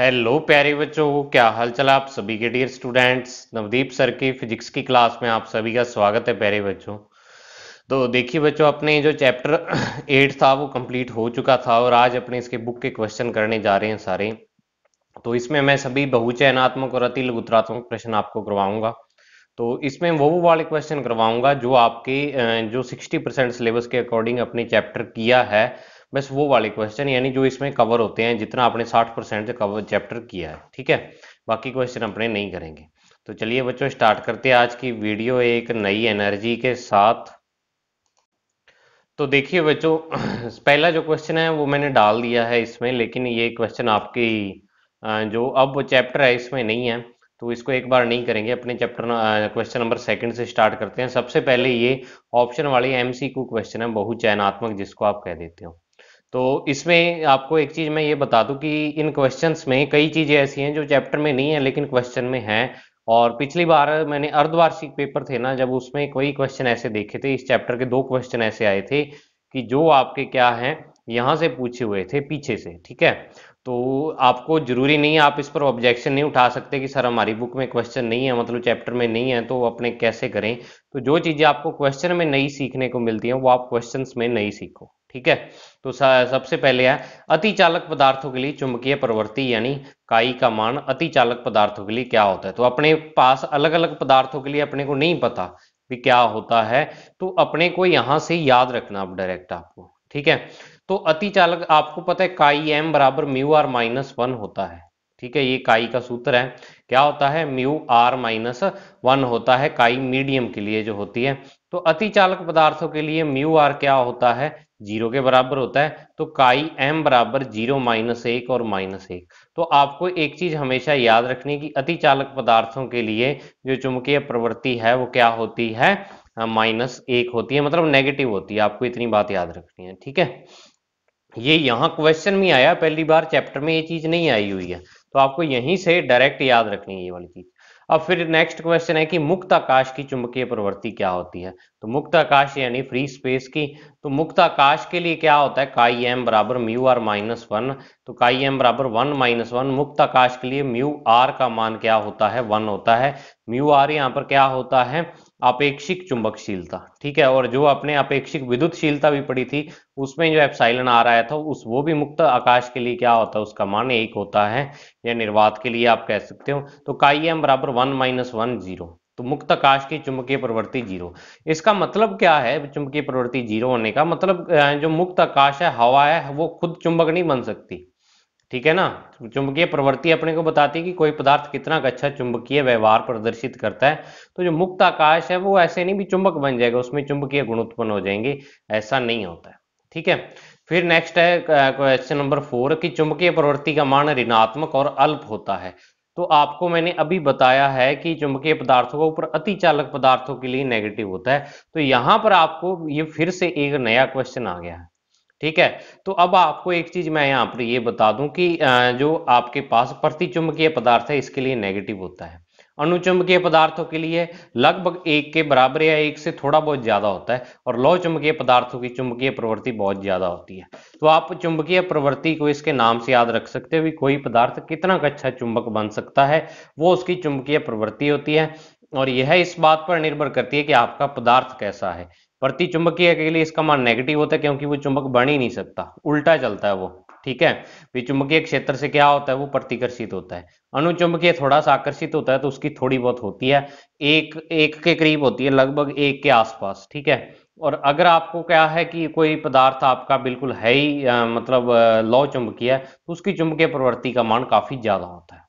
hello प्यारे बच्चों क्या हाल चाल आप सभी के डियर स्टूडेंट्स नवदीप सर की फिजिक्स की क्लास में आप सभी का स्वागत है प्यारे बच्चों तो देखिए बच्चों अपने जो चैप्टर एट था वो कंप्लीट हो चुका था और आज अपने इसके बुक के क्वेश्चन करने जा रहे हैं सारे तो इसमें मैं सभी बहुचयनात्मक और अति लघुतरात्मक प्रश्न आपको करवाऊंगा तो इसमें वो वाले क्वेश्चन करवाऊंगा जो आपके जो सिक्सटी परसेंट सिलेबस के अकॉर्डिंग अपने चैप्टर किया है बस वो वाले क्वेश्चन यानी जो इसमें कवर होते हैं जितना आपने 60 परसेंट कवर चैप्टर किया है ठीक है बाकी क्वेश्चन अपने नहीं करेंगे तो चलिए बच्चों स्टार्ट करते हैं आज की वीडियो एक नई एनर्जी के साथ तो देखिए बच्चों पहला जो क्वेश्चन है वो मैंने डाल दिया है इसमें लेकिन ये क्वेश्चन आपकी जो अब चैप्टर है इसमें नहीं है तो इसको एक बार नहीं करेंगे अपने चैप्टर क्वेश्चन नंबर सेकंड से स्टार्ट करते हैं सबसे पहले ये ऑप्शन वाली एमसीक्यू क्वेश्चन है बहुचयनात्मक जिसको आप कह देते हो तो इसमें आपको एक चीज मैं ये बता दूं कि इन क्वेश्चंस में कई चीजें ऐसी हैं जो चैप्टर में नहीं है लेकिन क्वेश्चन में हैं और पिछली बार मैंने अर्धवार्षिक पेपर थे ना जब उसमें कोई क्वेश्चन ऐसे देखे थे इस चैप्टर के दो क्वेश्चन ऐसे आए थे कि जो आपके क्या है यहां से पूछे हुए थे पीछे से ठीक है तो आपको जरूरी नहीं है आप इस पर ऑब्जेक्शन नहीं उठा सकते कि सर हमारी बुक में क्वेश्चन नहीं है मतलब चैप्टर में नहीं है तो अपने कैसे करें तो जो चीज़ें आपको क्वेश्चन में नहीं सीखने को मिलती हैं वो आप क्वेश्चन में नहीं सीखो ठीक है तो सबसे पहले है चालक पदार्थों के लिए चुंबकीय प्रवृत्ति यानी काई का मान अति चालक पदार्थों के लिए क्या होता है तो अपने पास अलग अलग पदार्थों के लिए अपने को नहीं पता भी क्या होता है तो अपने को यहां से याद रखना आप डायरेक्ट आपको ठीक है तो अति चालक आपको पता है काई एम बराबर म्यू आर माइनस वन होता है ठीक है ये काई का सूत्र है क्या होता है म्यू आर माइनस वन होता है काई मीडियम के लिए जो होती है तो अति चालक पदार्थों के लिए म्यू आर क्या होता है जीरो के बराबर होता है तो काई एम बराबर जीरो माइनस एक और माइनस एक तो आपको एक चीज हमेशा याद रखनी कि चालक पदार्थों के लिए जो चुंबकीय प्रवृत्ति है वो क्या होती है माइनस एक होती है मतलब नेगेटिव होती है आपको इतनी बात याद रखनी है ठीक है ये यहाँ क्वेश्चन में आया पहली बार चैप्टर में ये चीज नहीं आई हुई है तो आपको यहीं से डायरेक्ट याद रखनी है ये वाली चीज अब फिर नेक्स्ट क्वेश्चन है कि मुक्त आकाश की चुंबकीय प्रवृत्ति क्या होती है तो मुक्त आकाश यानी फ्री स्पेस की तो मुक्त आकाश के लिए क्या होता है काई एम बराबर म्यू आर माइनस वन तो काई एम बराबर वन माइनस वन मुक्त आकाश के लिए म्यू आर का मान क्या होता है वन होता है म्यू आर यहाँ पर क्या होता है अपेक्षिक चुंबकशीलता ठीक है और जो अपने अपेक्षिक विद्युतशीलता भी पड़ी थी उसमें जो एप्साइलन आ रहा था उस वो भी मुक्त आकाश के लिए क्या होता है उसका मान एक होता है या निर्वात के लिए आप कह सकते हो तो काई एम बराबर वन माइनस वन जीरो तो मुक्त आकाश की चुंबकीय प्रवृत्ति जीरो इसका मतलब क्या है चुंबकीय प्रवृत्ति जीरो होने का मतलब जो मुक्त आकाश है हवा है वो खुद चुंबक नहीं बन सकती ठीक है ना चुंबकीय प्रवृत्ति अपने को बताती है कि कोई पदार्थ कितना अच्छा चुंबकीय व्यवहार प्रदर्शित करता है तो जो मुक्त आकाश है वो ऐसे नहीं भी चुंबक बन जाएगा उसमें चुंबकीय गुण उत्पन्न हो जाएंगे ऐसा नहीं होता है ठीक है फिर नेक्स्ट है क्वेश्चन नंबर फोर कि चुंबकीय प्रवृत्ति का मान ऋणात्मक और अल्प होता है तो आपको मैंने अभी बताया है कि चुंबकीय पदार्थों के ऊपर अति चालक पदार्थों के लिए नेगेटिव होता है तो यहां पर आपको ये फिर से एक नया क्वेश्चन आ गया है ठीक है तो अब आपको एक चीज मैं यहाँ पर ये बता दूं कि जो आपके पास प्रतिचुंबकीय पदार्थ है इसके लिए नेगेटिव होता है अनुचुंबकीय पदार्थों के लिए लगभग एक के बराबर या एक से थोड़ा बहुत ज्यादा होता है और लौ चुंबकीय पदार्थों की चुंबकीय प्रवृत्ति बहुत ज्यादा होती है तो आप चुंबकीय प्रवृत्ति को इसके नाम से याद रख सकते हो कि कोई पदार्थ कितना अच्छा चुंबक बन सकता है वो उसकी चुंबकीय प्रवृत्ति होती है और यह इस बात पर निर्भर करती है कि आपका पदार्थ कैसा है प्रति चुंबकीय के लिए इसका मान नेगेटिव होता है क्योंकि वो चुंबक बन ही नहीं सकता उल्टा चलता है वो ठीक है भी चुंबकीय क्षेत्र से क्या होता है वो प्रतिकर्षित होता है अनुचुंबकीय थोड़ा सा आकर्षित होता है तो उसकी थोड़ी बहुत होती है एक एक के करीब होती है लगभग एक के आसपास ठीक है और अगर आपको क्या है कि कोई पदार्थ आपका बिल्कुल है ही आ, मतलब लौ चुंबकीय तो उसकी चुंबकीय प्रवृत्ति का मान काफी ज्यादा होता है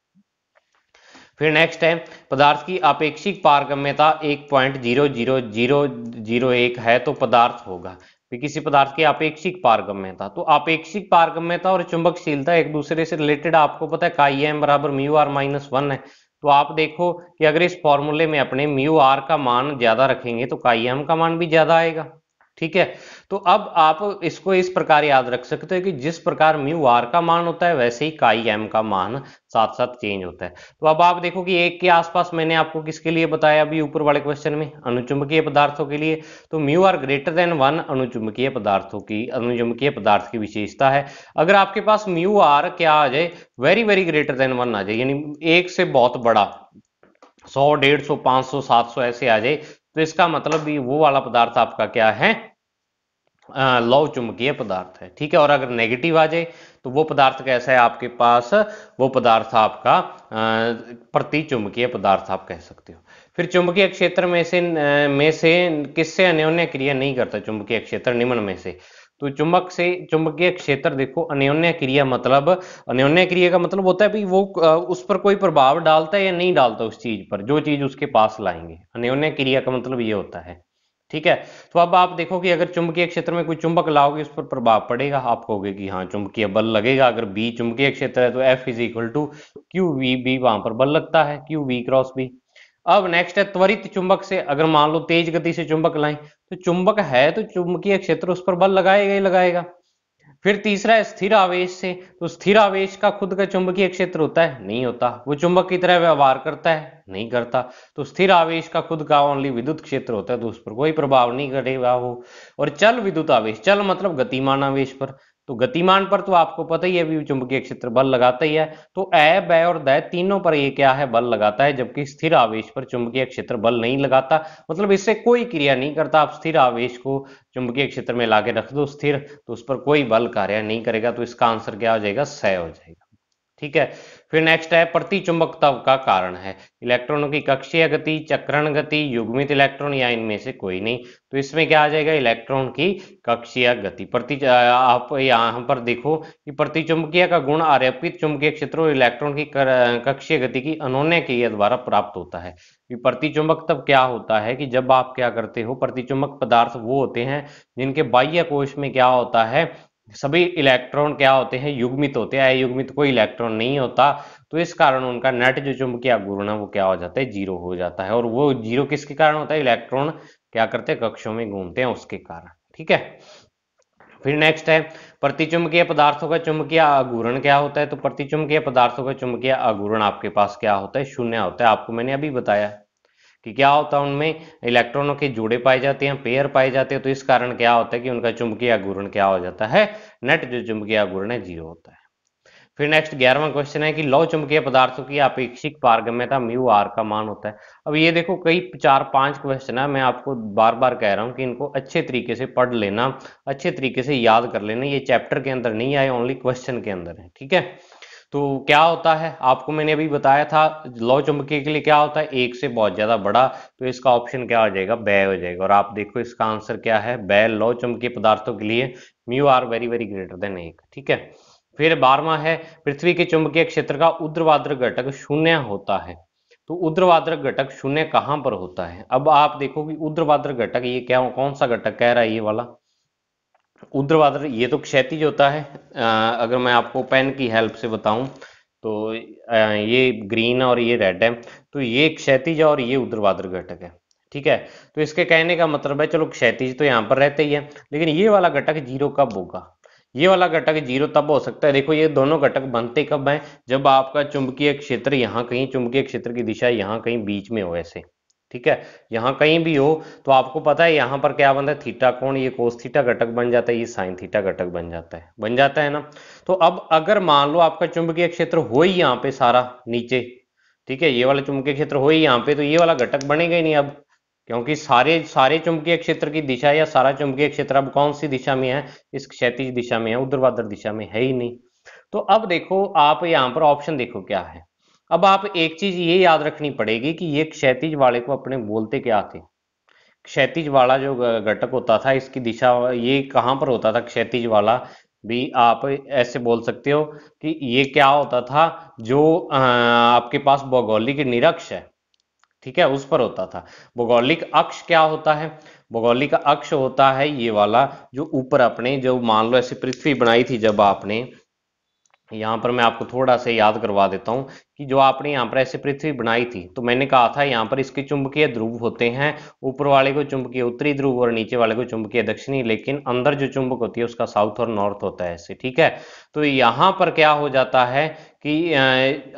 फिर नेक्स्ट है पदार्थ की अपेक्षिक पारगम्यता एक point zero zero zero zero एक है तो पदार्थ होगा फिर किसी पदार्थ की अपेक्षिक पारगम्यता तो अपेक्षिक पारगम्यता और चुंबकशीलता एक दूसरे से रिलेटेड आपको पता है काई एम बराबर म्यू आर माइनस वन है तो आप देखो कि अगर इस फॉर्मूले में अपने म्यू आर का मान ज्यादा रखेंगे तो काई एम का मान भी ज्यादा आएगा ठीक है तो अब आप इसको इस प्रकार याद रख सकते हो कि जिस प्रकार म्यू आर का मान होता है वैसे ही काई एम का मान साथ साथ चेंज होता है तो अब आप देखो कि एक के आसपास मैंने आपको किसके लिए बताया अभी ऊपर वाले क्वेश्चन में अनुचुंबकीय पदार्थों के लिए तो mu R greater than one अनुचुंबकीय पदार्थों की अनुचुंबकीय पदार्थ की विशेषता है अगर आपके पास म्यू आर क्या आ जाए very very greater than one आ जाए यानी एक से बहुत बड़ा सौ डेढ़ सौ पांच सौ सात सौ ऐसे आ जाए तो इसका मतलब भी वो वाला पदार्थ आपका क्या है लव चुंबकीय पदार्थ है ठीक है और अगर नेगेटिव आ जाए तो वो पदार्थ कैसा है आपके पास वो पदार्थ आपका प्रति चुंबकीय पदार्थ आप कह सकते हो फिर चुंबकीय क्षेत्र में से में से किससे अन्योन्य क्रिया नहीं करता चुंबकीय क्षेत्र निम्न में से तो चुंबक से चुंबकीय क्षेत्र देखो अन्योन्या क्रिया मतलब अन्योन्या क्रिया का मतलब होता है भी वो उस पर कोई प्रभाव डालता है या नहीं डालता उस चीज पर जो चीज उसके पास लाएंगे अन्योन्य क्रिया का मतलब ये होता है ठीक है तो अब आप देखो कि अगर चुंबकीय क्षेत्र में कोई चुंबक लाओगे उस पर प्रभाव पड़ेगा आप कहोगे कि हाँ चुंबकीय बल लगेगा अगर बी चुंबकीय क्षेत्र है तो F is equal to Q V B वहां पर बल लगता है क्यू वी क्रॉस बी अब नेक्स्ट है त्वरित चुंबक से अगर मान लो तेज गति से चुंबक लाए तो चुंबक है तो चुंबकीय क्षेत्र उस पर बल लगाएगा ही लगाएगा फिर तीसरा है स्थिर आवेश से तो स्थिर आवेश का खुद का चुंबकीय क्षेत्र होता है नहीं होता वो चुंबक की तरह व्यवहार करता है नहीं करता तो स्थिर आवेश का खुद का ओनली विद्युत क्षेत्र होता है तो उस पर कोई प्रभाव नहीं करेगा वो और चल विद्युत आवेश चल मतलब गतिमान आवेश पर तो गतिमान पर तो आपको पता ही है भी चुंबकीय क्षेत्र बल लगाता ही है तो ए ब और द तीनों पर ये क्या है बल लगाता है जबकि स्थिर आवेश पर चुंबकीय क्षेत्र बल नहीं लगाता मतलब इससे कोई क्रिया नहीं करता आप स्थिर आवेश को चुंबकीय क्षेत्र में लाके रख दो स्थिर तो उस पर कोई बल कार्य नहीं करेगा तो इसका आंसर क्या हो जाएगा स हो जाएगा ठीक है फिर नेक्स्ट है प्रति चुंबकत्व का कारण है इलेक्ट्रॉनों की कक्षीय गति चक्रण गति युग्मित इलेक्ट्रॉन या इनमें से कोई नहीं तो इसमें क्या आ जाएगा इलेक्ट्रॉन की कक्षीय गति प्रति आप यहाँ पर देखो कि प्रति चुंबकीय का गुण आरोपित चुंबकीय क्षेत्र और इलेक्ट्रॉन की कक्षीय गति की अनोन क्रिया द्वारा प्राप्त होता है प्रति चुंबक तब क्या होता है कि जब आप क्या करते हो प्रति चुंबक पदार्थ वो होते हैं जिनके बाह्य कोश में क्या होता है सभी इलेक्ट्रॉन क्या होते हैं युग्मित होते हैं युग्मित कोई इलेक्ट्रॉन नहीं होता तो इस कारण उनका नेट जो चुंबकीय आघूर्ण है वो क्या हो जाता है जीरो हो जाता है और वो जीरो किसके कारण होता है इलेक्ट्रॉन क्या करते हैं कक्षों में घूमते हैं उसके कारण ठीक है फिर नेक्स्ट है प्रतिचुंबकीय पदार्थों का चुंबकीय आघूर्ण क्या होता है तो प्रतिचुंबकीय पदार्थों का चुंबकीय आघूर्ण आपके पास क्या होता है शून्य होता है आपको मैंने अभी बताया कि क्या होता है उनमें इलेक्ट्रॉनों के जोड़े पाए जाते हैं पेयर पाए जाते हैं तो इस कारण क्या होता है कि उनका चुंबकीय आघूर्ण क्या हो जाता है नेट जो चुंबकीय आघूर्ण है जीरो होता है फिर नेक्स्ट ग्यारहवा क्वेश्चन है कि लौ चुंबकीय पदार्थों की अपेक्षिक पारगम्यता म्यू आर का मान होता है अब ये देखो कई चार पांच क्वेश्चन है मैं आपको बार बार कह रहा हूं कि इनको अच्छे तरीके से पढ़ लेना अच्छे तरीके से याद कर लेना ये चैप्टर के अंदर नहीं आए ओनली क्वेश्चन के अंदर है ठीक है तो क्या होता है आपको मैंने अभी बताया था लौ चुंबकीय के लिए क्या होता है एक से बहुत ज्यादा बड़ा तो इसका ऑप्शन क्या हो जाएगा बै हो जाएगा और आप देखो इसका आंसर क्या है बै लौ चुंबकीय पदार्थों के लिए mu R very very greater than एक ठीक है फिर बारवा है पृथ्वी के चुंबकीय क्षेत्र का उद्रवाद्र घटक शून्य होता है तो उद्रवाद्र घटक शून्य कहाँ पर होता है अब आप देखो कि उद्रवाद्र घटक ये क्या कौन सा घटक कह रहा है ये वाला उद्रवादर ये तो क्षैतिज होता है अगर मैं आपको पेन की हेल्प से बताऊं तो ये ग्रीन और ये रेड है तो ये क्षैतिज और ये उद्रवादर घटक है ठीक है तो इसके कहने का मतलब है चलो क्षैतिज तो यहाँ पर रहते ही है लेकिन ये वाला घटक जीरो कब होगा ये वाला घटक जीरो तब हो सकता है देखो ये दोनों घटक बनते कब हैं जब आपका चुंबकीय क्षेत्र यहाँ कहीं चुंबकीय क्षेत्र की दिशा यहाँ कहीं बीच में हो ऐसे ठीक है यहाँ कहीं भी हो तो आपको पता है यहाँ पर क्या बनता है थीटा कोण ये कोस थीटा घटक बन जाता है ये साइन थीटा घटक बन जाता है बन जाता है ना तो अब अगर मान लो आपका चुंबकीय क्षेत्र हो ही यहाँ पे सारा नीचे ठीक है ये वाला चुंबकीय क्षेत्र हो ही यहाँ पे तो ये वाला घटक बनेगा ही नहीं अब क्योंकि सारे सारे चुंबकीय क्षेत्र की दिशा या सारा चुंबकीय क्षेत्र अब कौन सी दिशा में है इस क्षैतिज दिशा में है उधर दिशा में है ही नहीं तो अब देखो आप यहाँ पर ऑप्शन देखो क्या है अब आप एक चीज ये याद रखनी पड़ेगी कि ये क्षैतिज वाले को अपने बोलते क्या थे क्षैतिज वाला जो घटक होता था इसकी दिशा ये कहाँ पर होता था क्षैतिज वाला भी आप ऐसे बोल सकते हो कि ये क्या होता था जो आपके पास भौगोलिक निरक्ष है ठीक है उस पर होता था भौगोलिक अक्ष क्या होता है भौगोलिक अक्ष होता है ये वाला जो ऊपर अपने जो मान लो ऐसे पृथ्वी बनाई थी जब आपने यहाँ पर मैं आपको थोड़ा सा याद करवा देता हूं कि जो आपने यहाँ पर ऐसे पृथ्वी बनाई थी तो मैंने कहा था यहाँ पर इसके चुंबकीय ध्रुव होते हैं ऊपर वाले को चुंबकीय उत्तरी ध्रुव और नीचे वाले को चुंबकीय दक्षिणी लेकिन अंदर जो चुंबक होती है उसका साउथ और नॉर्थ होता है ऐसे ठीक है तो यहाँ पर क्या हो जाता है कि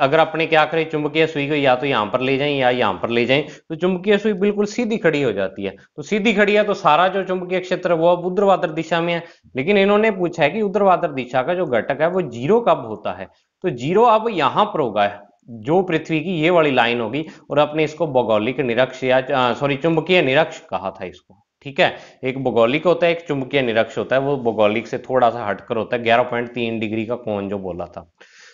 अगर अपने क्या करें चुंबकीय सुई को या तो यहाँ पर ले जाएं या यहाँ पर ले जाएं तो चुंबकीय सुई बिल्कुल सीधी खड़ी हो जाती है तो सीधी खड़ी है तो सारा जो चुंबकीय क्षेत्र वो अब उद्रवादर दिशा में है लेकिन इन्होंने पूछा है कि उद्रवादर दिशा का जो घटक है वो जीरो कब होता है तो जीरो अब यहाँ पर होगा जो पृथ्वी की ये वाली लाइन होगी और आपने इसको भौगोलिक निरक्ष या सॉरी चुंबकीय निरक्ष कहा था इसको ठीक है एक भौगोलिक होता है एक चुंबकीय निरक्ष होता है वो भौगोलिक से थोड़ा सा हटकर होता है ग्यारह पॉइंट तीन डिग्री का कोण जो बोला था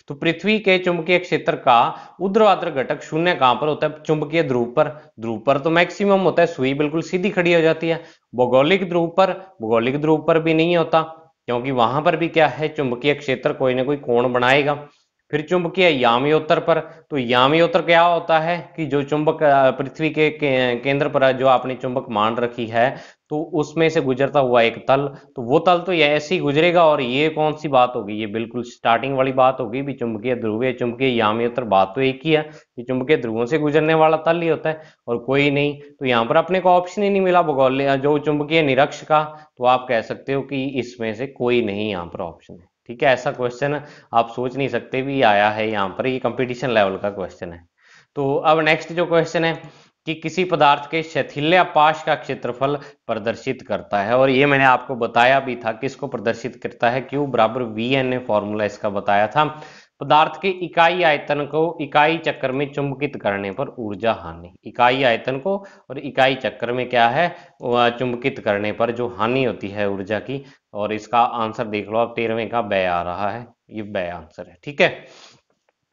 तो पृथ्वी के चुंबकीय क्षेत्र का उद्रवाद्र घटक शून्य कहां पर होता है चुंबकीय ध्रुव पर ध्रुव पर तो मैक्सिमम होता है सुई बिल्कुल सीधी खड़ी हो जाती है भौगोलिक ध्रुव पर भौगोलिक ध्रुव पर भी नहीं होता क्योंकि वहां पर भी क्या है चुंबकीय क्षेत्र कोई ना कोई कोण बनाएगा फिर चुंबकीय उत्तर पर तो उत्तर क्या होता है कि जो चुंबक पृथ्वी के, केंद्र पर जो आपने चुंबक मान रखी है तो उसमें से गुजरता हुआ एक तल तो वो तल तो ऐसे ही गुजरेगा और ये कौन सी बात होगी ये बिल्कुल स्टार्टिंग वाली बात होगी भी चुंबकीय ध्रुव या चुंबकीय उत्तर बात तो एक ही है कि चुंबकीय ध्रुवों से गुजरने वाला तल ही होता है और कोई नहीं तो यहाँ पर अपने को ऑप्शन ही नहीं मिला भूगोल जो चुंबकीय निरक्ष का तो आप कह सकते हो कि इसमें से कोई नहीं यहाँ पर ऑप्शन है ठीक है ऐसा क्वेश्चन आप सोच नहीं सकते भी आया है यहाँ पर ये कंपटीशन लेवल का क्वेश्चन है तो अब नेक्स्ट जो क्वेश्चन है कि किसी पदार्थ के शैथिल्य पाश का क्षेत्रफल प्रदर्शित करता है और ये मैंने आपको बताया भी था किसको प्रदर्शित करता है क्यों बराबर वी एन ए फॉर्मूला इसका बताया था पदार्थ के इकाई आयतन को इकाई चक्र में चुंबकित करने पर ऊर्जा हानि इकाई आयतन को और इकाई चक्र में क्या है चुंबकित करने पर जो हानि होती है ऊर्जा की और इसका आंसर देख लो आप तेरहवें का बै आ रहा है ये बै आंसर है ठीक है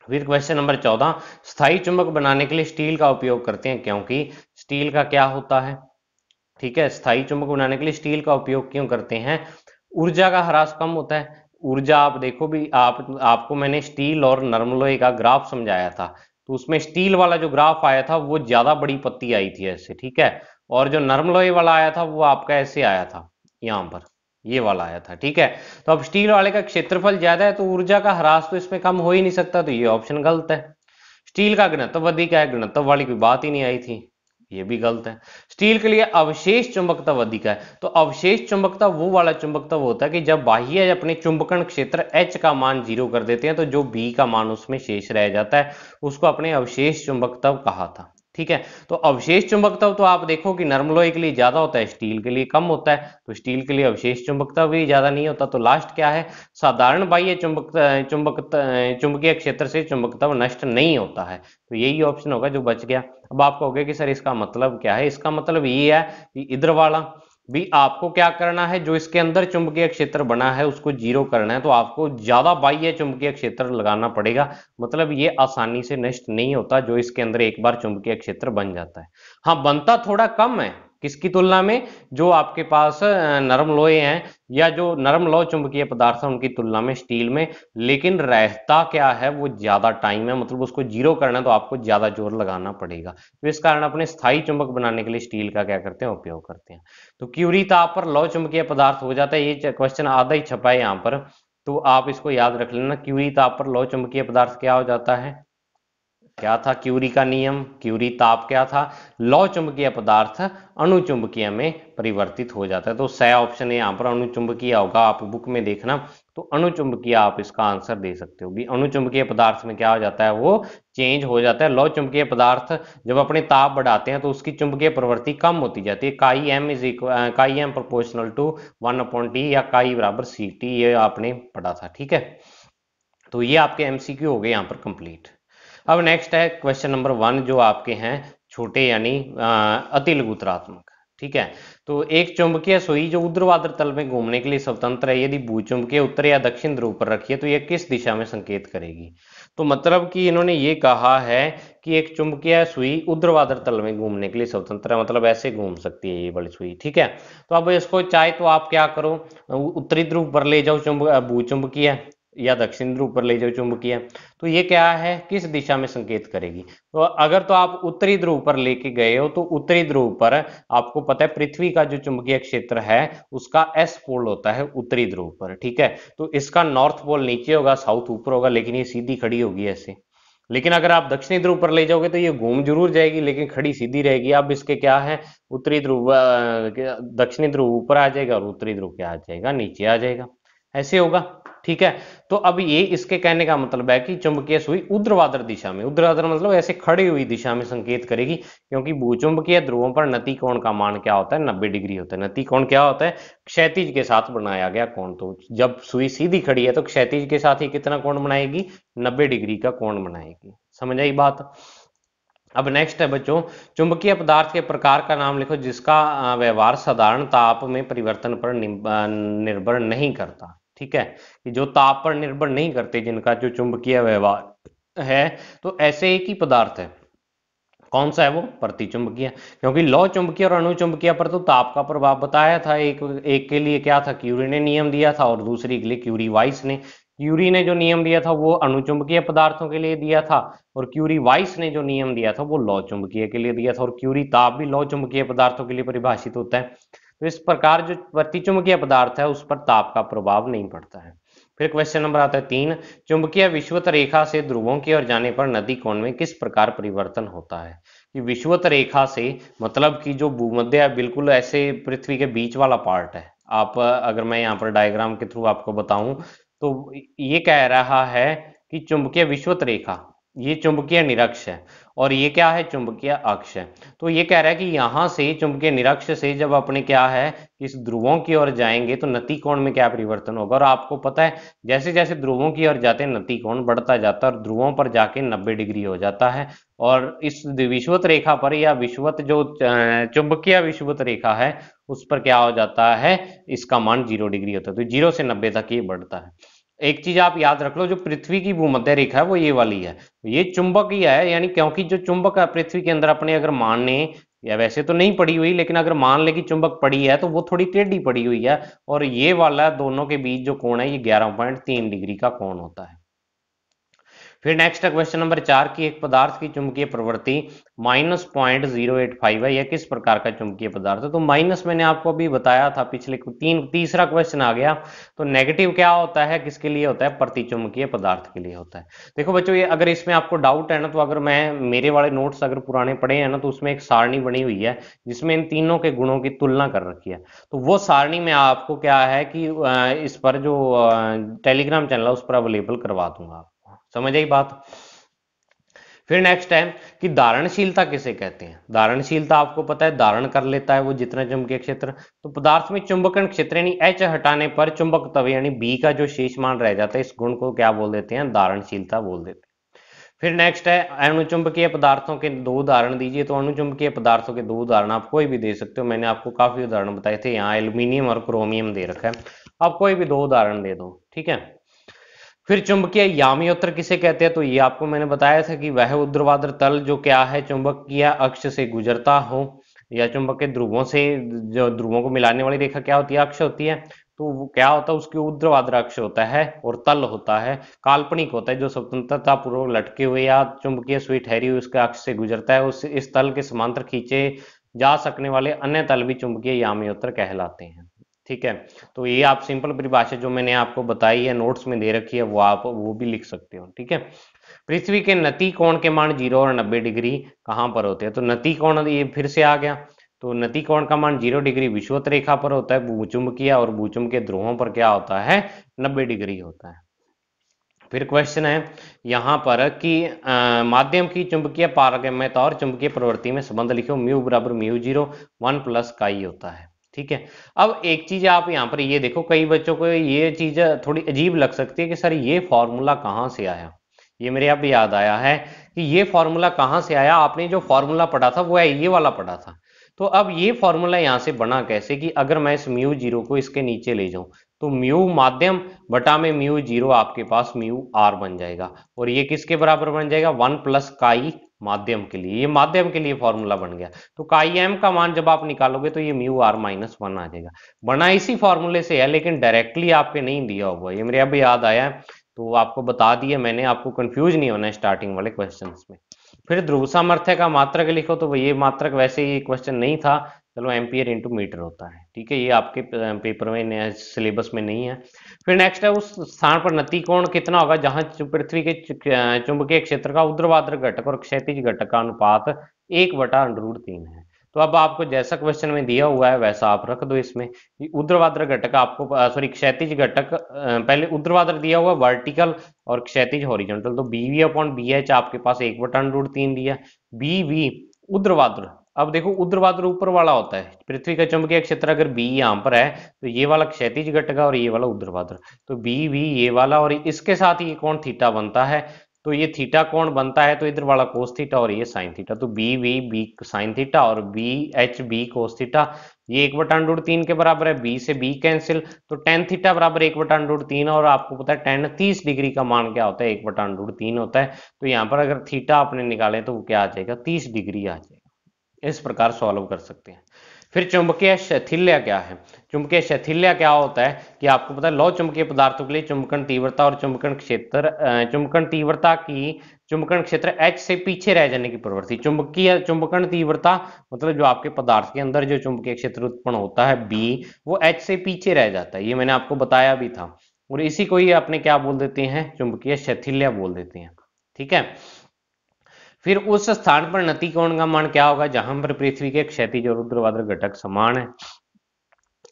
फिर क्वेश्चन नंबर चौदह स्थाई चुंबक बनाने के लिए स्टील का उपयोग करते हैं क्योंकि स्टील का क्या होता है ठीक है स्थायी चुंबक बनाने के लिए स्टील का उपयोग क्यों करते हैं ऊर्जा का ह्रास कम होता है ऊर्जा आप देखो भी आप आपको मैंने स्टील और नर्म लोहे का ग्राफ समझाया था तो उसमें स्टील वाला जो ग्राफ आया था वो ज्यादा बड़ी पत्ती आई थी ऐसे ठीक है और जो नर्म लोहे वाला आया था वो आपका ऐसे आया था यहां पर ये वाला आया था ठीक है तो अब स्टील वाले का क्षेत्रफल ज्यादा है तो ऊर्जा का ह्रास तो इसमें कम हो ही नहीं सकता तो ये ऑप्शन गलत है स्टील का घनत्व अधिक है घनत्व वाली कोई बात ही नहीं आई थी ये भी गलत है स्टील के लिए अवशेष चुंबकता अधिक है तो अवशेष चुंबकता वो वाला चुंबकता होता है कि जब बाह्य अपने चुंबकन क्षेत्र H का मान जीरो कर देते हैं तो जो B का मान उसमें शेष रह जाता है उसको अपने अवशेष चुंबकता कहा था ठीक है तो अवशेष चुंबकत्व तो आप देखो कि नर्म लोहे के लिए ज्यादा होता है स्टील के लिए कम होता है तो स्टील के लिए अवशेष चुंबकत्व भी ज्यादा नहीं होता तो लास्ट क्या है साधारण बाह्य चुंबक चुंबक चुंबकीय क्षेत्र से चुंबकत्व नष्ट नहीं होता है तो यही ऑप्शन होगा जो बच गया अब आप कहोगे कि सर इसका मतलब क्या है इसका मतलब ये है कि इधर वाला भी आपको क्या करना है जो इसके अंदर चुंबकीय क्षेत्र बना है उसको जीरो करना है तो आपको ज्यादा बाह्य चुंबकीय क्षेत्र लगाना पड़ेगा मतलब ये आसानी से नष्ट नहीं होता जो इसके अंदर एक बार चुंबकीय क्षेत्र बन जाता है हाँ बनता थोड़ा कम है किसकी तुलना में जो आपके पास नरम लोहे हैं या जो नरम लोह चुंबकीय पदार्थ है उनकी तुलना में स्टील में लेकिन रहता क्या है वो ज्यादा टाइम है मतलब उसको जीरो करना है तो आपको ज्यादा जोर लगाना पड़ेगा तो इस कारण अपने स्थायी चुंबक बनाने के लिए स्टील का क्या करते हैं उपयोग करते हैं तो क्यूरी ताप पर लौ चुंबकीय पदार्थ हो जाता है ये क्वेश्चन आधा ही छपा है यहाँ पर तो आप इसको याद रख लेना क्यूरी ताप पर लौ चुंबकीय पदार्थ क्या हो जाता है क्या था क्यूरी का नियम क्यूरी ताप क्या था लौ चुंबकीय पदार्थ अणुचुंबकीय में परिवर्तित हो जाता है तो सह ऑप्शन यहाँ पर अणुचुंबकीय होगा आप बुक में देखना तो अणुचुंबकीय आप इसका आंसर दे सकते हो भी अणुचुंबकीय पदार्थ में क्या हो जाता है वो चेंज हो जाता है लौ चुंबकीय पदार्थ जब अपने ताप बढ़ाते हैं तो उसकी चुंबकीय प्रवृत्ति कम होती जाती है chi M is equal chi M proportional to one upon T या काई बराबर सी टी ये आपने पढ़ा था ठीक है तो ये आपके एमसीक्यू हो गए यहाँ पर कंप्लीट अब नेक्स्ट है क्वेश्चन नंबर वन जो आपके हैं छोटे यानी अति लघुतरात्मक ठीक है तो एक चुंबकीय सुई जो उद्रवाद्र तल में घूमने के लिए स्वतंत्र है यदि भूचुंबकीय उत्तर या दक्षिण ध्रुव पर रखिए तो यह किस दिशा में संकेत करेगी तो मतलब कि इन्होंने ये कहा है कि एक चुंबकीय सुई उद्रवादर तल में घूमने के लिए स्वतंत्र है मतलब ऐसे घूम सकती है ये बड़ी सुई ठीक है तो अब इसको चाहे तो आप क्या करो उत्तरी ध्रुव पर ले जाओ चुंब भूचुंबकीय या दक्षिण ध्रुव पर ले जाओ चुंबकीय तो ये क्या है किस दिशा में संकेत करेगी तो अगर तो आप उत्तरी ध्रुव पर लेके गए हो तो उत्तरी ध्रुव पर आपको पता है पृथ्वी का जो चुंबकीय क्षेत्र है उसका एस पोल होता है उत्तरी ध्रुव पर ठीक है तो इसका नॉर्थ पोल नीचे होगा साउथ ऊपर होगा लेकिन ये सीधी खड़ी होगी ऐसे लेकिन अगर आप दक्षिणी ध्रुव पर ले जाओगे तो ये घूम जरूर जाएगी लेकिन खड़ी सीधी रहेगी अब इसके क्या है उत्तरी ध्रुव दक्षिणी ध्रुव ऊपर आ जाएगा और उत्तरी ध्रुव क्या आ जाएगा नीचे आ जाएगा ऐसे होगा ठीक है तो अब ये इसके कहने का मतलब है कि चुंबकीय सुई उद्रवादर दिशा में उद्रवादर मतलब ऐसे खड़ी हुई दिशा में संकेत करेगी क्योंकि भूचुंबकीय ध्रुवों पर नती कोण का मान क्या होता है नब्बे डिग्री होता है नती कोण क्या होता है क्षैतिज के साथ बनाया गया कोण तो जब सुई सीधी खड़ी है तो क्षैतिज के साथ ही कितना कोण बनाएगी नब्बे डिग्री का कोण बनाएगी समझ आई बात अब नेक्स्ट है बच्चों चुंबकीय पदार्थ के प्रकार का नाम लिखो जिसका व्यवहार साधारण ताप में परिवर्तन पर निर्भर नहीं करता ठीक है कि जो ताप पर निर्भर नहीं करते जिनका जो चुंबकीय व्यवहार है तो ऐसे एक ही पदार्थ है कौन सा है वो प्रति चुंबकीय क्योंकि लौ चुंबकीय और अनुचुंबकीय पर तो ताप का प्रभाव बताया था एक एक के लिए क्या था क्यूरी ने नियम दिया था और दूसरी के लिए क्यूरी वाइस ने क्यूरी ने जो नियम दिया था वो अनुचुंबकीय पदार्थों के लिए दिया था और क्यूरी वाइस ने जो नियम दिया था वो लौ चुंबकीय के लिए दिया था और क्यूरी ताप भी लौ चुंबकीय पदार्थों के लिए परिभाषित होता है तो इस प्रकार जो प्रतिचुंबकीय पदार्थ है उस पर ताप का प्रभाव नहीं पड़ता है फिर क्वेश्चन नंबर आता है तीन चुंबकीय विश्वत रेखा से ध्रुवों की ओर जाने पर नदी कोण में किस प्रकार परिवर्तन होता है कि विश्वत रेखा से मतलब कि जो भूमध्य बिल्कुल ऐसे पृथ्वी के बीच वाला पार्ट है आप अगर मैं यहाँ पर डायग्राम के थ्रू आपको बताऊं तो ये कह रहा है कि चुंबकीय विश्वत रेखा ये चुंबकीय निरक्ष है और ये क्या है चुंबकीय अक्ष है तो ये कह रहा है कि यहाँ से चुंबकीय निरक्ष से जब अपने क्या है इस ध्रुवों की ओर जाएंगे तो नती कोण में क्या परिवर्तन होगा और आपको पता है जैसे जैसे ध्रुवों की ओर जाते नती कोण बढ़ता जाता है और ध्रुवों पर जाके 90 डिग्री हो जाता है और इस विश्वत रेखा पर या विश्वत जो चुंबकीय विश्वत रेखा है उस पर क्या हो जाता है इसका मान जीरो डिग्री होता है तो जीरो से नब्बे तक ये बढ़ता है एक चीज आप याद रख लो जो पृथ्वी की भूमध्य रेखा है वो ये वाली है ये चुंबक ही है यानी क्योंकि जो चुंबक है पृथ्वी के अंदर अपने अगर मानने या वैसे तो नहीं पड़ी हुई लेकिन अगर मान ले कि चुंबक पड़ी है तो वो थोड़ी टेढ़ी पड़ी हुई है और ये वाला दोनों के बीच जो कोण है ये ग्यारह पॉइंट तीन डिग्री का कोण होता है फिर नेक्स्ट है क्वेश्चन नंबर चार की एक पदार्थ की चुंबकीय प्रवृत्ति minus point zero eight five है यह किस प्रकार का चुंबकीय पदार्थ है तो माइनस मैंने आपको अभी बताया था पिछले तीन तीसरा क्वेश्चन आ गया तो नेगेटिव क्या होता है किसके लिए होता है प्रतिचुंबकीय पदार्थ के लिए होता है देखो बच्चों ये अगर इसमें आपको डाउट है ना तो अगर मैं मेरे वाले नोट्स अगर पुराने पड़े हैं ना तो उसमें एक सारणी बनी हुई है जिसमें इन तीनों के गुणों की तुलना कर रखी है तो वो सारणी में आपको क्या है कि इस पर जो टेलीग्राम चैनल है उस पर अवेलेबल करवा दूंगा समझ आई बात फिर नेक्स्ट है कि धारणशीलता किसे कहते हैं धारणशीलता आपको पता है धारण कर लेता है वो जितना चुंबकीय क्षेत्र तो पदार्थ में चुंबकन क्षेत्र यानी एच हटाने पर चुंबक तव यानी बी का जो शेष मान रह जाता है इस गुण को क्या बोल देते हैं धारणशीलता बोल देते हैं फिर नेक्स्ट है अणुचुंबकीय पदार्थों के दो उदाहरण दीजिए तो अणुचुंबकीय पदार्थों के दो उदाहरण आप कोई भी दे सकते हो मैंने आपको काफी उदाहरण बताए थे यहाँ एल्यूमिनियम और क्रोमियम दे रखा है आप कोई भी दो उदाहरण दे दो ठीक है फिर चुंबकीय यामयोत्र किसे कहते हैं तो ये आपको मैंने बताया था कि वह उद्रवाद्र तल जो क्या है चुंबकीय अक्ष से गुजरता हो या चुंबक के ध्रुवों से जो ध्रुवों को मिलाने वाली रेखा क्या होती है अक्ष होती है तो वो क्या होता है उसकी उद्रवाद्र अक्ष होता है और तल होता है काल्पनिक होता है जो स्वतंत्रता पूर्वक लटके हुए या चुंबकीय सुई ठहरी हुई उसके अक्ष से गुजरता है उस इस तल के समांतर खींचे जा सकने वाले अन्य तल भी चुंबकीय यामयोत्र कहलाते हैं ठीक है तो ये आप सिंपल परिभाषा जो मैंने आपको बताई है नोट्स में दे रखी है वो आप वो भी लिख सकते हो ठीक है पृथ्वी के नती कोण के मान जीरो और नब्बे डिग्री कहाँ पर होते हैं तो नती कोण ये फिर से आ गया तो नती कोण का मान जीरो डिग्री विश्वत रेखा पर होता है भूचुंबकीय और भूचुंबकीय ध्रुवों पर क्या होता है नब्बे डिग्री होता है फिर क्वेश्चन है यहाँ पर कि माध्यम की चुंबकीय पारगम्यता और चुंबकीय प्रवृत्ति में संबंध लिखो म्यू बराबर म्यू जीरो वन प्लस का ही होता है ठीक है अब एक चीज आप यहां पर ये देखो कई बच्चों को ये चीज थोड़ी अजीब लग सकती है कि सर ये फॉर्मूला कहाँ से आया ये मेरे अब याद आया है कि ये फॉर्मूला कहाँ से आया आपने जो फॉर्मूला पढ़ा था वो है ये वाला पढ़ा था तो अब ये फॉर्मूला यहां से बना कैसे कि अगर मैं इस म्यू जीरो को इसके नीचे ले जाऊं तो म्यू माध्यम बटा में म्यू जीरो आपके पास म्यू आर बन जाएगा और ये किसके बराबर बन जाएगा वन प्लस काई माध्यम के लिए ये माध्यम के लिए फॉर्मूला बन गया तो काई एम का मान जब आप निकालोगे तो ये म्यू आर माइनस वन आ जाएगा बना इसी फॉर्मूले से है लेकिन डायरेक्टली आपके नहीं दिया हुआ ये मेरे अब याद आया तो आपको बता दिया मैंने आपको कंफ्यूज नहीं होना है स्टार्टिंग वाले क्वेश्चन में फिर ध्रुव सामर्थ्य का मात्रक लिखो तो ये मात्रक वैसे ही क्वेश्चन नहीं था चलो एम्पियर इंटू मीटर होता है ठीक है ये आपके पेपर में सिलेबस में नहीं है फिर नेक्स्ट है उस स्थान पर नती कोण कितना होगा जहां पृथ्वी के चुंबकीय क्षेत्र का उद्रवाद्र घटक और क्षैतिज घटक का अनुपात एक बटा अंडरूट तीन है तो अब आपको जैसा क्वेश्चन में दिया हुआ है वैसा आप रख दो इसमें उद्रवाद्र घटक आपको सॉरी क्षैतिज घटक पहले उद्रवाद्र दिया हुआ वर्टिकल और क्षैतिज हॉरिजॉन्टल तो बीवी अपॉन बी एच आपके पास एक बटा अंडरूट तीन दिया बीवी उद्रवाद्र अब देखो उग्रवाद ऊपर वाला होता है पृथ्वी का चुंबकीय क्षेत्र अगर बी यहाँ पर है तो ये वाला क्षैतिज घटगा और ये वाला उग्रवाद तो बी भी ये वाला और इसके साथ ये कौन थीटा बनता है तो ये थीटा कौन बनता है तो इधर वाला कोस थीटा और ये साइन थीटा तो B V B sine theta और B H B cos theta ये एक बटान डूड तीन के बराबर है बी से बी कैंसिल तो टेन थीटा बराबर एक बटान डूड तीन और आपको पता है टेन तीस डिग्री का मान क्या होता है एक बटान डूड तीन होता है तो यहाँ पर अगर थीटा आपने निकाले तो वो क्या आ जाएगा तीस डिग्री आ जाएगा इस प्रकार सॉल्व कर सकते हैं फिर चुंबकीय शैथिल्य क्या है चुंबकीय शैथिल्य क्या होता है कि आपको पता है लौ चुंबकीय पदार्थों के लिए चुंबकन तीव्रता और चुंबकन क्षेत्र चुंबकन तीव्रता की चुंबकन क्षेत्र एच से पीछे रह जाने की प्रवृत्ति चुंबकीय चुंबकन तीव्रता मतलब जो आपके पदार्थ के अंदर जो चुंबकीय क्षेत्र उत्पन्न होता है बी वो एच से पीछे रह जाता है ये मैंने आपको बताया भी था और इसी को ही अपने क्या बोल देते हैं चुंबकीय शैथिल्य बोल देते हैं ठीक है फिर उस स्थान पर नती कोण का मान क्या होगा जहां पर पृथ्वी के क्षैतिज और उत्तरवाद्र घटक समान है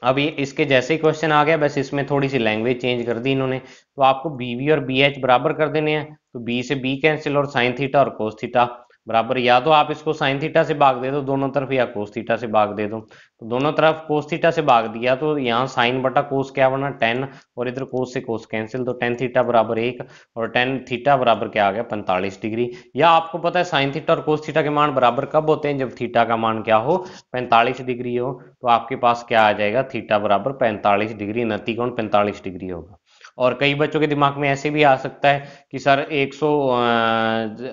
अब ये इसके जैसे ही क्वेश्चन आ गया बस इसमें थोड़ी सी लैंग्वेज चेंज कर दी इन्होंने तो आपको बीवी और बी एच बराबर कर देने हैं तो बी से बी कैंसिल और साइन थीटा और कोस थीटा बराबर या तो आप इसको साइन थीटा से भाग दे दो दोनों तरफ या कोस थीटा से भाग दे दो तो दोनों तरफ कोस थीटा से भाग दिया तो यहाँ साइन बटा कोस क्या बना टेन और इधर कोस से कोस कैंसिल तो टेन थीटा बराबर एक और टेन थीटा बराबर क्या आ गया पैंतालीस डिग्री या आपको पता है साइन थीटा और कोस थीटा के मान बराबर कब होते हैं जब थीटा का मान क्या हो पैंतालीस डिग्री हो तो आपके पास क्या आ जाएगा थीटा बराबर पैंतालीस डिग्री नतीकोण पैंतालीस डिग्री होगा और कई बच्चों के दिमाग में ऐसे भी आ सकता है कि सर 100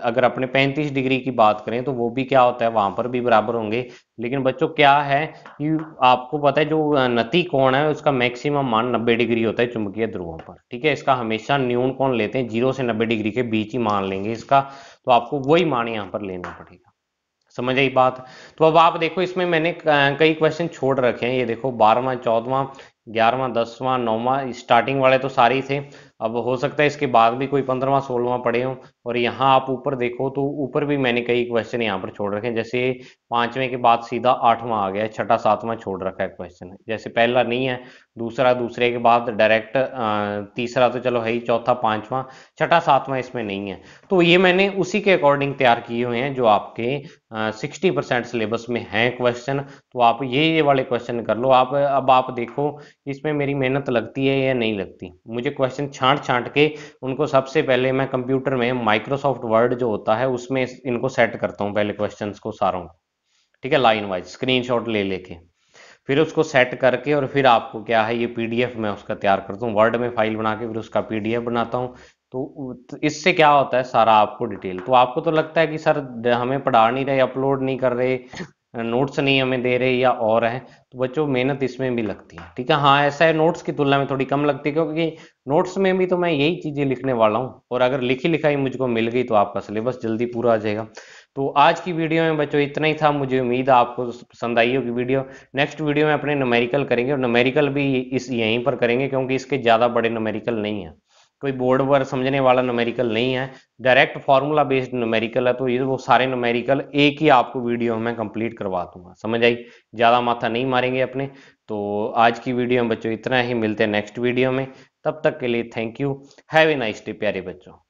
अगर अपने 35 डिग्री की बात करें तो वो भी क्या होता है वहां पर भी बराबर होंगे लेकिन बच्चों क्या है कि आपको पता है जो नती कोण है उसका मैक्सिमम मान 90 डिग्री होता है चुंबकीय ध्रुवों पर ठीक है इसका हमेशा न्यून कोण लेते हैं जीरो से नब्बे डिग्री के बीच ही मान लेंगे इसका तो आपको वही मान यहाँ पर लेना पड़ेगा समझ आई बात तो अब आप देखो इसमें मैंने कई क्वेश्चन छोड़ रखे हैं ये देखो बारहवा चौदवा ग्यारहवा दसवां नौवा स्टार्टिंग वाले तो सारे थे अब हो सकता है इसके बाद भी कोई पंद्रवा सोलहवा पढ़े हो और यहाँ आप ऊपर देखो तो ऊपर भी मैंने कई क्वेश्चन यहाँ पर छोड़ रखे हैं जैसे पांचवें के बाद सीधा आठवां आ गया है छठा सातवां छोड़ रखा है क्वेश्चन जैसे पहला नहीं है दूसरा दूसरे के बाद डायरेक्ट तीसरा तो चलो है ही चौथा पांचवा छठा सातवां इसमें नहीं है तो ये मैंने उसी के अकॉर्डिंग तैयार किए हुए हैं जो आपके सिक्सटी परसेंट सिलेबस में हैं क्वेश्चन तो आप ये ये वाले क्वेश्चन कर लो आप अब आप देखो इसमें मेरी मेहनत लगती है या नहीं लगती मुझे क्वेश्चन छांट छांट के उनको सबसे पहले मैं कंप्यूटर में माइक्रोसॉफ्ट वर्ड जो होता है उसमें इनको सेट करता हूँ पहले क्वेश्चन को सारों ठीक है लाइन वाइज स्क्रीन ले लेके फिर उसको सेट करके और फिर आपको क्या है ये पीडीएफ मैं उसका तैयार करता हूँ वर्ड में फाइल बना के फिर उसका पीडीएफ बनाता हूँ तो इससे क्या होता है सारा आपको डिटेल तो आपको तो लगता है कि सर हमें पढ़ा नहीं रहे अपलोड नहीं कर रहे नोट्स नहीं हमें दे रहे या और हैं तो बच्चों मेहनत इसमें भी लगती है ठीक है हाँ ऐसा है नोट्स की तुलना में थोड़ी कम लगती है क्योंकि नोट्स में भी तो मैं यही चीज़ें लिखने वाला हूँ और अगर लिखी लिखाई मुझको मिल गई तो आपका सिलेबस जल्दी पूरा आ जाएगा तो आज की वीडियो में बच्चों इतना ही था मुझे उम्मीद है आपको तो पसंद आई होगी वीडियो नेक्स्ट वीडियो में अपने नमेरिकल करेंगे और नमेरिकल भी इस यहीं पर करेंगे क्योंकि इसके ज़्यादा बड़े नमेरिकल नहीं है कोई बोर्ड पर समझने वाला नमेरिकल नहीं है डायरेक्ट फार्मूला बेस्ड नमेरिकल है तो ये वो सारे नमेरिकल एक ही आपको वीडियो में कंप्लीट करवा दूंगा समझ आई ज़्यादा माथा नहीं मारेंगे अपने तो आज की वीडियो में बच्चों इतना ही मिलते हैं नेक्स्ट वीडियो में तब तक के लिए thank you have a nice day प्यारे बच्चों